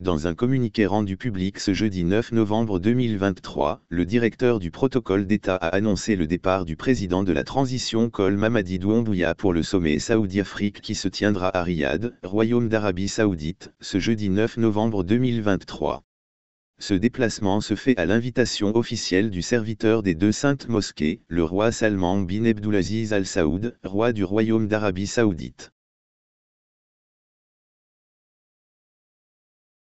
Dans un communiqué rendu public ce jeudi 9 novembre 2023, le directeur du protocole d'État a annoncé le départ du président de la transition Col Mamadi Doumbouya pour le sommet Saoudi-Afrique qui se tiendra à Riyad, Royaume d'Arabie Saoudite, ce jeudi 9 novembre 2023. Ce déplacement se fait à l'invitation officielle du serviteur des deux saintes mosquées, le roi Salman bin Abdulaziz Al Saoud, roi du Royaume d'Arabie Saoudite.